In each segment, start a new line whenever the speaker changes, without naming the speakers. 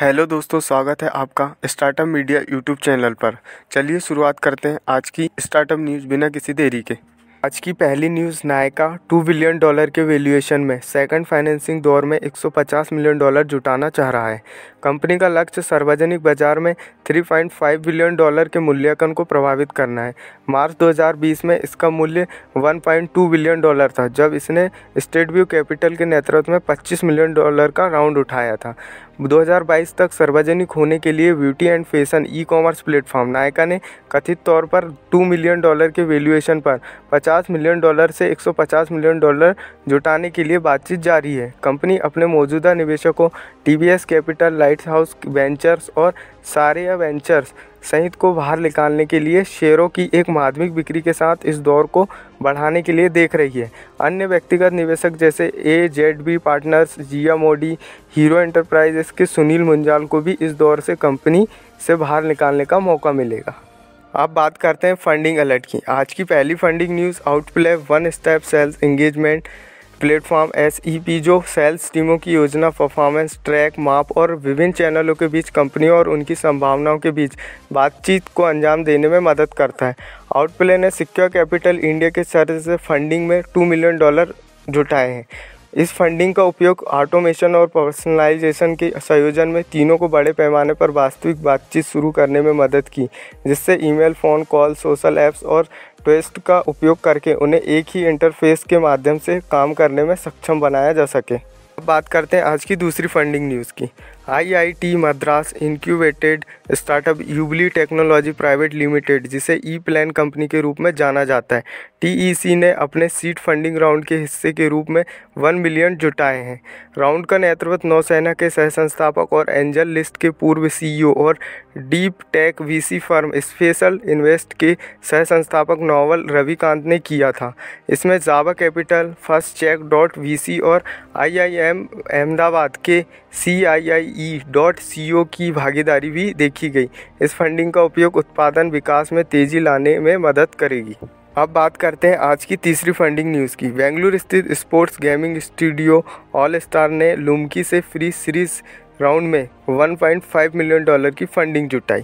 hello दोस्तों स्वागत है आपका स्टार्टअप मीडिया यूट्यूब चैनल पर चलिए शुरुआत करते हैं आज की स्टार्टअप न्यूज़ बिना किसी देरी के आज की पहली news Nykaa two billion dollar के वैल्यूएशन में सेकंड फाइनेंसिंग दौर में 150 मिलियन डॉलर जुटाना चाह रहा है कंपनी का लक्ष्य सार्वजनिक बाजार में 3.5 बिलियन डॉलर के मूल्यांकन को प्रभावित करना है मार्च 2020 में इसका मूल्य 1.2 बिलियन डॉलर था जब इसने स्टेट व्यू कैपिटल के नेतृत्व में 25 मिलियन डॉलर का राउंड उठाया था 2022 तक सार्वजनिक होने के लिए beauty and fashion e commerce platform Nykaa ने कथित तौर पर 2 मिलियन डॉलर के वैल्यूएशन पर 50 मिलियन डॉलर से 150 मिलियन डॉलर जुटाने के लिए बातचीत जारी है कंपनी अपने मौजूदा निवेशकों T capital lighthouse ventures और सारे वेंचर्स सईद को बाहर निकालने के लिए शेयरों की एक माध्यमिक बिक्री के साथ इस दौर को बढ़ाने के लिए देख रही है अन्य व्यक्तिगत निवेशक जैसे A Z B partners Zia Mody Hero enterprises के सुनील मुंजाल को भी इस दौर से कंपनी से बाहर निकालने का मौका मिलेगा अब बात करते हैं फंडिंग अलर्ट की आज की पहली funding news outplay one step sales engagement platform S e जो सेल्स टीमों की योजना परफॉर्मेंस ट्रैक माप और विभिन्न चैनलों के बीच कंपनियों और उनकी संभावनाओं के बीच बातचीत को अंजाम देने में मदद करता है आउटप्ले ने सिक्योर कैपिटल इंडिया के सर से फंडिंग में टू मिलियन डॉलर जुटाए हैं इस फंडिंग का उपयोग ऑटोमेशन और पर्सनलाइजेशन के संयोजन में तीनों को बड़े पैमाने पर वास्तविक बातचीत शुरू करने में मदद की जिससे email, phone call social apps और ट्वेस्ट का उपयोग करके उन्हें एक ही इंटरफेस के माध्यम से काम करने में सक्षम बनाया जा सके अब बात करते हैं आज की दूसरी फंडिंग न्यूज़ की आईआईटी मद्रास इंक्यूबेटेड स्टार्टअप यूबली टेक्नोलॉजी प्राइवेट लिमिटेड जिसे ई प्लान कंपनी के रूप में जाना जाता है टीईसी e ने अपने सीट फंडिंग राउंड के हिस्से के रूप में वन मिलियन जुटाए हैं राउंड का नेतृत्व नौसेना के सह संस्थापक और एंजल लिस्ट के पूर्व सीईओ e और deep tech VC firm special invest के सह संस्थापक नॉवल रविकांत ने किया था इसमें Java capital first check dot VC और आई अहमदाबाद के सी आई आई ई डॉट सी ओ की भागीदारी भी देखी गई इस फंडिंग का उपयोग उत्पादन विकास में तेजी लाने में मदद करेगी अब बात करते हैं आज की तीसरी फंडिंग न्यूज़ की बेंगलुरु स्थित sports gaming studio all star ने लुमकी से फ्री सीरीज राउंड में 1.5 मिलियन डॉलर की फंडिंग जुटाई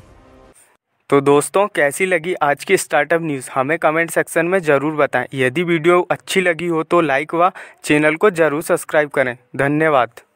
तो दोस्तों कैसी लगी आज की स्टार्टअप न्यूज़ हमें कमेंट सेक्शन में ज़रूर बताएं यदि वीडियो अच्छी लगी हो तो लाइक व चैनल को ज़रूर सब्सक्राइब करें धन्यवाद